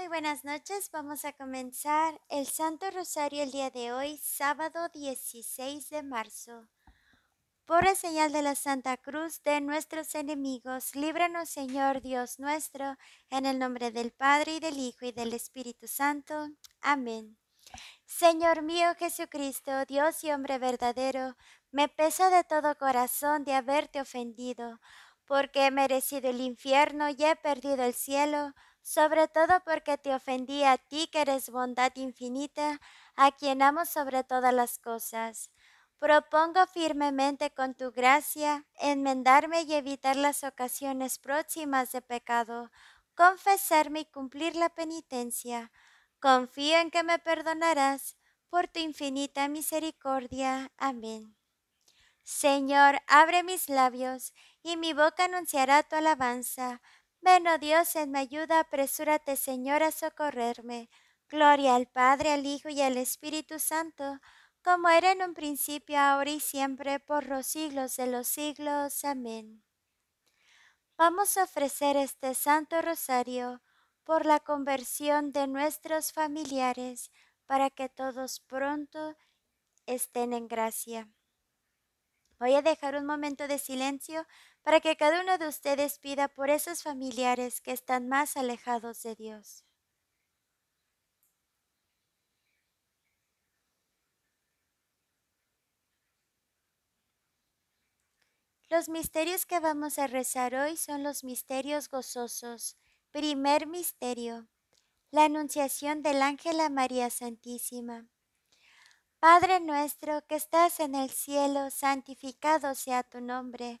Muy buenas noches, vamos a comenzar el Santo Rosario el día de hoy, sábado 16 de marzo. Por la señal de la Santa Cruz de nuestros enemigos, líbranos Señor Dios nuestro, en el nombre del Padre y del Hijo y del Espíritu Santo. Amén. Señor mío Jesucristo, Dios y hombre verdadero, me pesa de todo corazón de haberte ofendido, porque he merecido el infierno y he perdido el cielo sobre todo porque te ofendí a ti que eres bondad infinita, a quien amo sobre todas las cosas. Propongo firmemente con tu gracia enmendarme y evitar las ocasiones próximas de pecado, confesarme y cumplir la penitencia. Confío en que me perdonarás por tu infinita misericordia. Amén. Señor, abre mis labios, y mi boca anunciará tu alabanza. Ven, oh Dios, en mi ayuda, apresúrate, Señor, a socorrerme. Gloria al Padre, al Hijo y al Espíritu Santo, como era en un principio, ahora y siempre, por los siglos de los siglos. Amén. Vamos a ofrecer este Santo Rosario por la conversión de nuestros familiares, para que todos pronto estén en gracia. Voy a dejar un momento de silencio para que cada uno de ustedes pida por esos familiares que están más alejados de Dios. Los misterios que vamos a rezar hoy son los misterios gozosos. Primer misterio, la anunciación del ángel a María Santísima. Padre nuestro que estás en el cielo, santificado sea tu nombre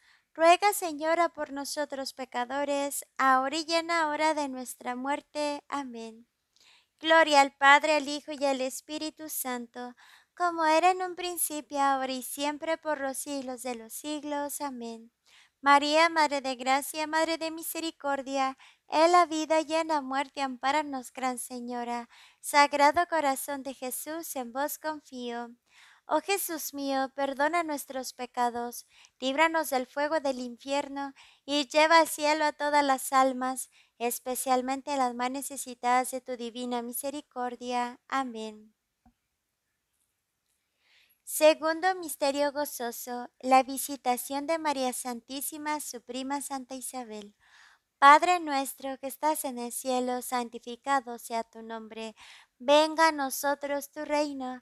Ruega, Señora, por nosotros pecadores, ahora y en la hora de nuestra muerte. Amén. Gloria al Padre, al Hijo y al Espíritu Santo, como era en un principio, ahora y siempre, por los siglos de los siglos. Amén. María, Madre de Gracia, Madre de Misericordia, en la vida y en la muerte, amparanos, Gran Señora. Sagrado Corazón de Jesús, en vos confío. Oh Jesús mío, perdona nuestros pecados, líbranos del fuego del infierno y lleva al cielo a todas las almas, especialmente a las más necesitadas de tu divina misericordia. Amén. Segundo misterio gozoso, la visitación de María Santísima su prima Santa Isabel. Padre nuestro que estás en el cielo, santificado sea tu nombre. Venga a nosotros tu reino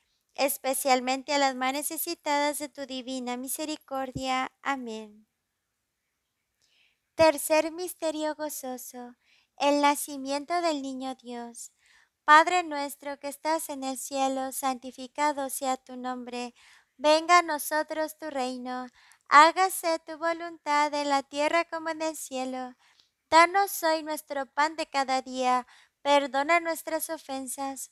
especialmente a las más necesitadas de tu divina misericordia. Amén. Tercer misterio gozoso, el nacimiento del niño Dios. Padre nuestro que estás en el cielo, santificado sea tu nombre, venga a nosotros tu reino, hágase tu voluntad en la tierra como en el cielo. Danos hoy nuestro pan de cada día, perdona nuestras ofensas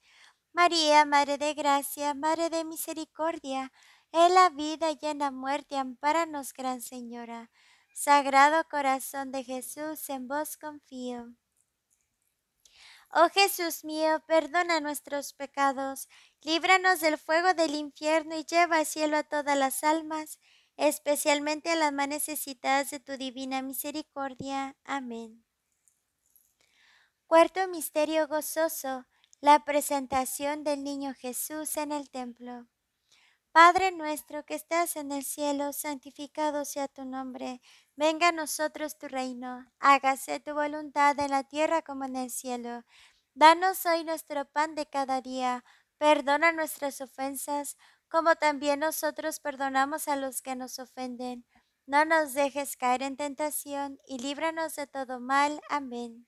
María, Madre de Gracia, Madre de Misericordia, en la vida y en la muerte, amparanos, Gran Señora. Sagrado Corazón de Jesús, en vos confío. Oh Jesús mío, perdona nuestros pecados, líbranos del fuego del infierno y lleva al cielo a todas las almas, especialmente a las más necesitadas de tu divina misericordia. Amén. Cuarto misterio gozoso la presentación del niño Jesús en el templo. Padre nuestro que estás en el cielo, santificado sea tu nombre. Venga a nosotros tu reino. Hágase tu voluntad en la tierra como en el cielo. Danos hoy nuestro pan de cada día. Perdona nuestras ofensas, como también nosotros perdonamos a los que nos ofenden. No nos dejes caer en tentación y líbranos de todo mal. Amén.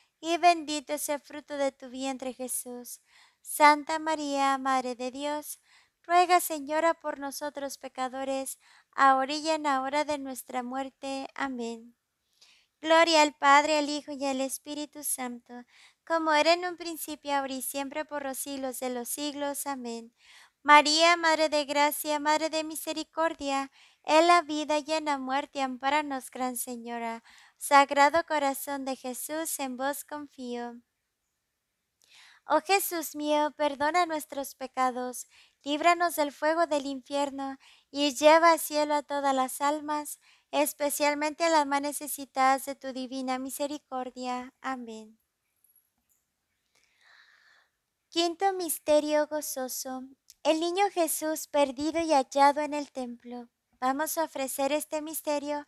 y bendito es el fruto de tu vientre Jesús. Santa María, Madre de Dios, ruega Señora por nosotros pecadores, ahora y en la hora de nuestra muerte. Amén. Gloria al Padre, al Hijo y al Espíritu Santo, como era en un principio, ahora y siempre, por los siglos de los siglos. Amén. María, Madre de Gracia, Madre de Misericordia, en la vida y en la muerte, amparanos, Gran Señora. Sagrado corazón de Jesús, en vos confío. Oh Jesús mío, perdona nuestros pecados, líbranos del fuego del infierno y lleva al cielo a todas las almas, especialmente a las más necesitadas de tu divina misericordia. Amén. Quinto misterio gozoso. El niño Jesús perdido y hallado en el templo. Vamos a ofrecer este misterio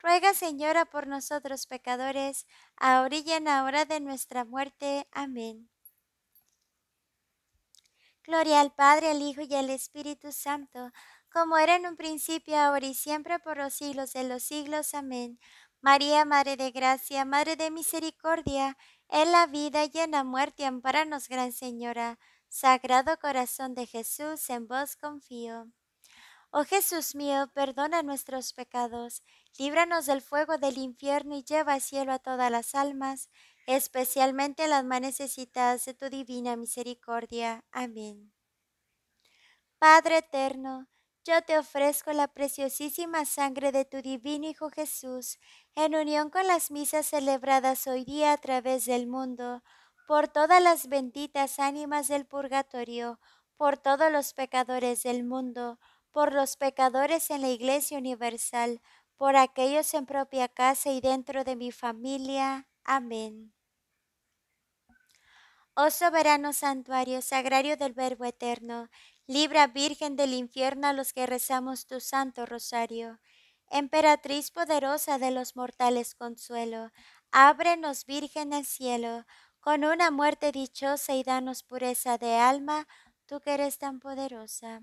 Ruega, Señora, por nosotros pecadores, ahora y en la hora de nuestra muerte. Amén. Gloria al Padre, al Hijo y al Espíritu Santo, como era en un principio, ahora y siempre, por los siglos de los siglos. Amén. María, Madre de Gracia, Madre de Misericordia, en la vida y en la muerte, amparanos, Gran Señora. Sagrado Corazón de Jesús, en vos confío. Oh Jesús mío, perdona nuestros pecados, líbranos del fuego del infierno y lleva al cielo a todas las almas, especialmente a las más necesitadas de tu divina misericordia. Amén. Padre eterno, yo te ofrezco la preciosísima sangre de tu divino Hijo Jesús, en unión con las misas celebradas hoy día a través del mundo, por todas las benditas ánimas del purgatorio, por todos los pecadores del mundo, por los pecadores en la Iglesia Universal, por aquellos en propia casa y dentro de mi familia. Amén. Oh soberano santuario, sagrario del Verbo Eterno, libra Virgen del infierno a los que rezamos tu santo rosario. Emperatriz poderosa de los mortales consuelo, ábrenos Virgen el cielo, con una muerte dichosa y danos pureza de alma, tú que eres tan poderosa.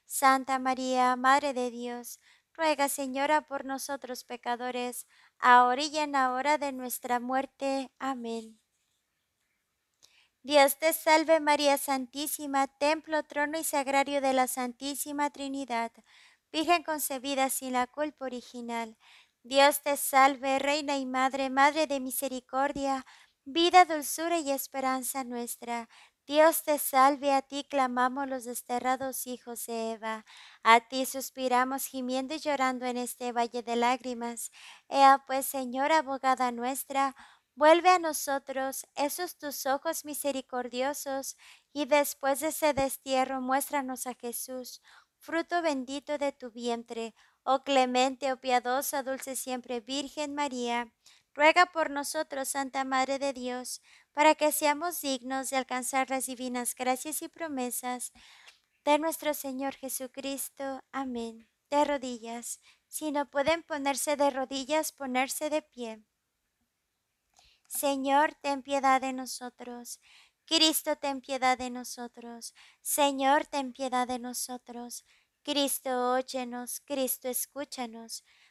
Santa María, Madre de Dios, ruega Señora por nosotros pecadores, ahora y en la hora de nuestra muerte. Amén. Dios te salve María Santísima, templo, trono y sagrario de la Santísima Trinidad, Virgen concebida sin la culpa original. Dios te salve, Reina y Madre, Madre de Misericordia, vida, dulzura y esperanza nuestra. Dios te salve, a ti clamamos los desterrados hijos de Eva, a ti suspiramos gimiendo y llorando en este valle de lágrimas. Ea pues, Señor, abogada nuestra, vuelve a nosotros esos tus ojos misericordiosos, y después de ese destierro muéstranos a Jesús, fruto bendito de tu vientre. Oh clemente, oh piadosa, dulce siempre Virgen María ruega por nosotros, Santa Madre de Dios, para que seamos dignos de alcanzar las divinas gracias y promesas de nuestro Señor Jesucristo. Amén. De rodillas. Si no pueden ponerse de rodillas, ponerse de pie. Señor, ten piedad de nosotros. Cristo, ten piedad de nosotros. Señor, ten piedad de nosotros. Cristo, óyenos. Cristo, escúchanos.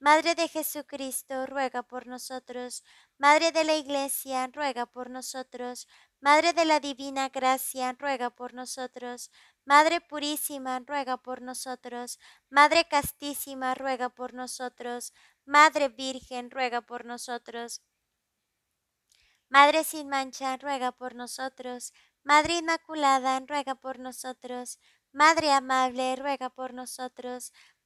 Madre de Jesucristo, ruega por nosotros. Madre de la Iglesia, ruega por nosotros. Madre de la Divina Gracia, ruega por nosotros. Madre Purísima, ruega por nosotros. Madre Castísima, ruega por nosotros. Madre Virgen, ruega por nosotros. Madre sin mancha, ruega por nosotros. Madre Inmaculada, ruega por nosotros. Madre amable, ruega por nosotros.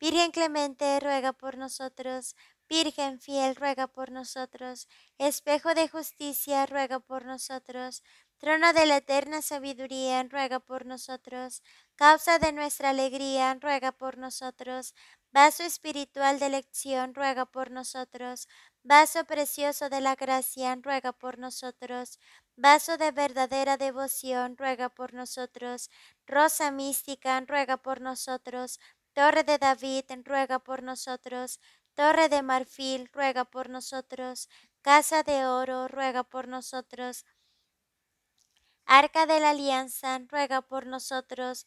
Virgen clemente, ruega por nosotros. Virgen fiel, ruega por nosotros. Espejo de justicia, ruega por nosotros. Trono de la eterna sabiduría, ruega por nosotros. Causa de nuestra alegría, ruega por nosotros. Vaso espiritual de elección, ruega por nosotros. Vaso precioso de la gracia, ruega por nosotros. Vaso de verdadera devoción, ruega por nosotros. Rosa mística, ruega por nosotros. Torre de David, ruega por nosotros. Torre de marfil, ruega por nosotros. Casa de oro, ruega por nosotros. Arca de la Alianza, ruega por nosotros.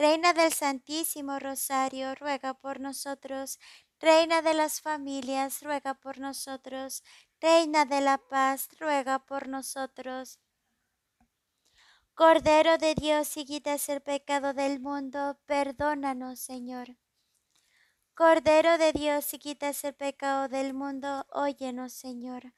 Reina del Santísimo Rosario, ruega por nosotros. Reina de las familias, ruega por nosotros. Reina de la paz, ruega por nosotros. Cordero de Dios, si quitas el pecado del mundo, perdónanos, Señor. Cordero de Dios, si quitas el pecado del mundo, óyenos, Señor.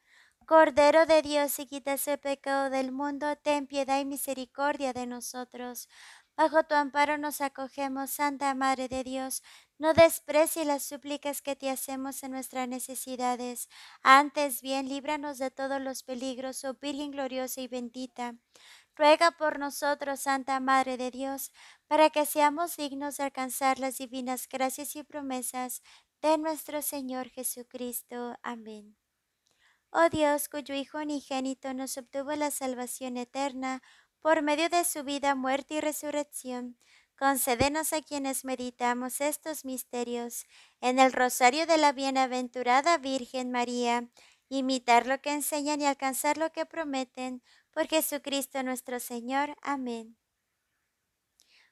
Cordero de Dios, si quitas el pecado del mundo, ten piedad y misericordia de nosotros. Bajo tu amparo nos acogemos, Santa Madre de Dios. No desprecie las súplicas que te hacemos en nuestras necesidades. Antes bien, líbranos de todos los peligros, oh Virgen gloriosa y bendita. Ruega por nosotros, Santa Madre de Dios, para que seamos dignos de alcanzar las divinas gracias y promesas de nuestro Señor Jesucristo. Amén. Oh Dios, cuyo Hijo unigénito nos obtuvo la salvación eterna, por medio de su vida, muerte y resurrección. Concédenos a quienes meditamos estos misterios en el rosario de la bienaventurada Virgen María, imitar lo que enseñan y alcanzar lo que prometen, por Jesucristo nuestro Señor. Amén.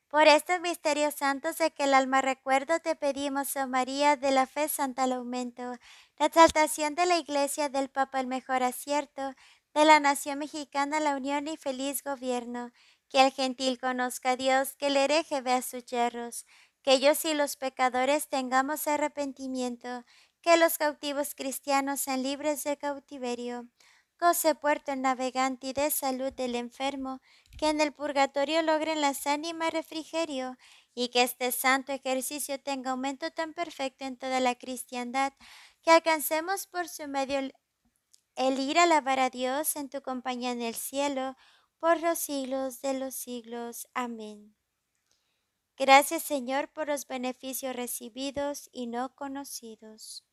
Por estos misterios santos de que el alma recuerdo te pedimos, oh María, de la fe santa al aumento, la exaltación de la Iglesia, del Papa el mejor acierto, de la nación mexicana la unión y feliz gobierno, que el gentil conozca a Dios, que el hereje vea sus yerros, que yo y los pecadores tengamos arrepentimiento, que los cautivos cristianos sean libres de cautiverio. Goce puerto el navegante y de salud del enfermo, que en el purgatorio logren las ánimas refrigerio, y que este santo ejercicio tenga aumento tan perfecto en toda la cristiandad, que alcancemos por su medio el ir a alabar a Dios en tu compañía en el cielo por los siglos de los siglos. Amén. Gracias Señor por los beneficios recibidos y no conocidos.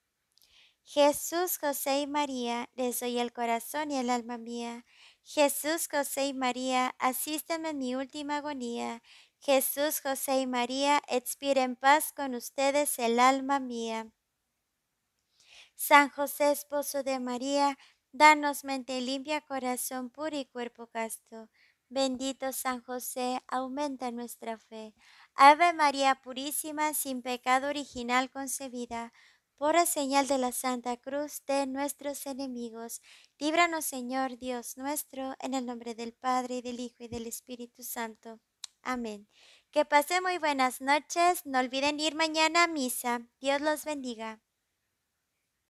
Jesús, José y María, les doy el corazón y el alma mía. Jesús, José y María, asísteme en mi última agonía. Jesús, José y María, expire en paz con ustedes el alma mía. San José, esposo de María, Danos mente limpia, corazón puro y cuerpo casto. Bendito San José, aumenta nuestra fe. Ave María Purísima, sin pecado original concebida, por señal de la Santa Cruz de nuestros enemigos. Líbranos, Señor Dios nuestro, en el nombre del Padre, y del Hijo, y del Espíritu Santo. Amén. Que pasen muy buenas noches. No olviden ir mañana a misa. Dios los bendiga.